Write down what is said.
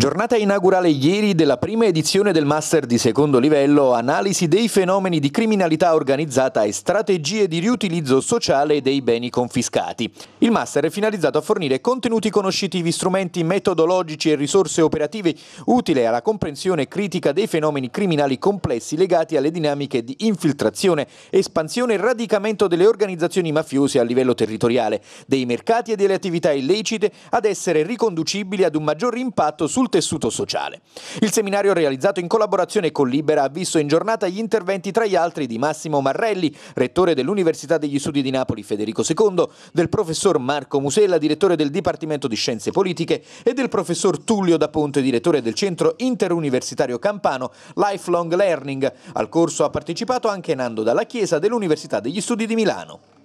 Giornata inaugurale ieri della prima edizione del Master di secondo livello Analisi dei fenomeni di criminalità organizzata e strategie di riutilizzo sociale dei beni confiscati. Il Master è finalizzato a fornire contenuti conoscitivi, strumenti metodologici e risorse operative utili alla comprensione critica dei fenomeni criminali complessi legati alle dinamiche di infiltrazione, espansione e radicamento delle organizzazioni mafiose a livello territoriale, dei mercati e delle attività illecite ad essere riconducibili ad un maggior impatto sul tessuto sociale. Il seminario realizzato in collaborazione con Libera ha visto in giornata gli interventi tra gli altri di Massimo Marrelli, rettore dell'Università degli Studi di Napoli Federico II, del professor Marco Musella, direttore del Dipartimento di Scienze Politiche e del professor Tullio Da Ponte, direttore del Centro Interuniversitario Campano Lifelong Learning. Al corso ha partecipato anche Nando Dalla Chiesa dell'Università degli Studi di Milano.